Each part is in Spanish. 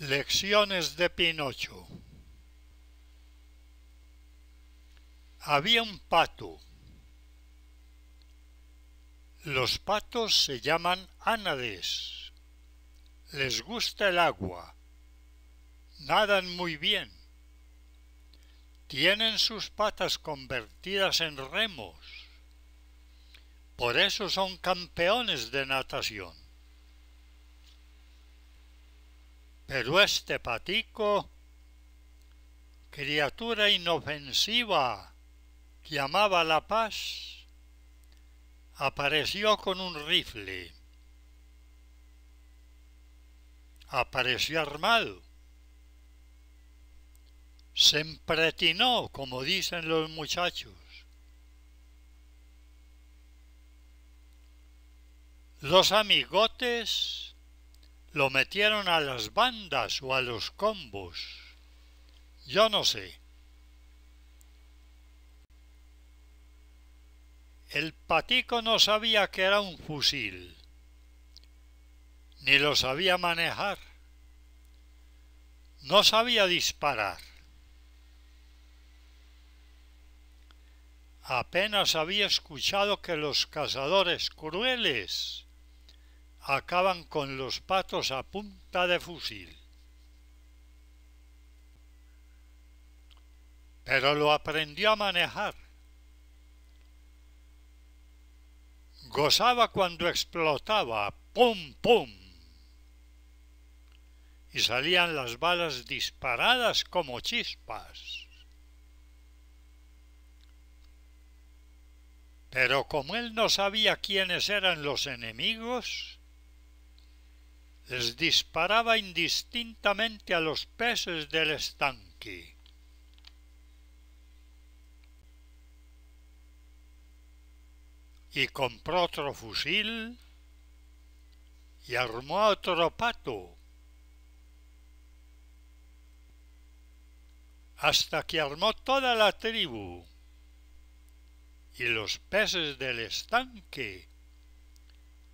Lecciones de Pinocho Había un pato. Los patos se llaman ánades. Les gusta el agua. Nadan muy bien. Tienen sus patas convertidas en remos. Por eso son campeones de natación. Pero este patico, criatura inofensiva que amaba la paz, apareció con un rifle. Apareció armado. Se empretinó, como dicen los muchachos. Los amigotes lo metieron a las bandas o a los combos. Yo no sé. El patico no sabía que era un fusil, ni lo sabía manejar, no sabía disparar, apenas había escuchado que los cazadores crueles acaban con los patos a punta de fusil. Pero lo aprendió a manejar. Gozaba cuando explotaba, ¡pum, pum! Y salían las balas disparadas como chispas. Pero como él no sabía quiénes eran los enemigos, les disparaba indistintamente a los peces del estanque. Y compró otro fusil y armó otro pato, hasta que armó toda la tribu y los peces del estanque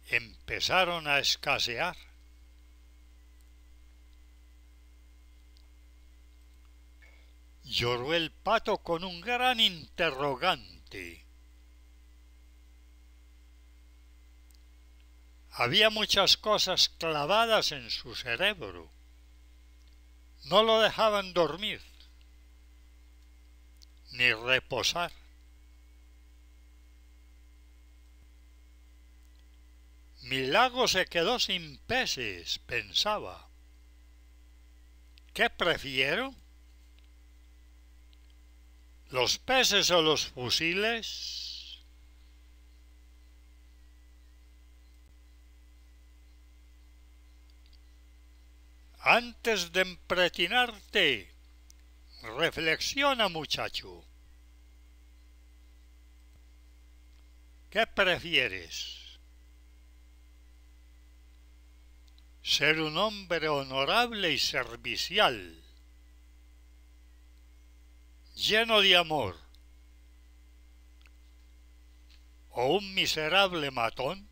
empezaron a escasear. lloró el pato con un gran interrogante. Había muchas cosas clavadas en su cerebro. No lo dejaban dormir, ni reposar. —Mi lago se quedó sin peces, pensaba. ¿Qué prefiero? los peces o los fusiles antes de empretinarte reflexiona muchacho ¿qué prefieres? ser un hombre honorable y servicial lleno de amor o un miserable matón?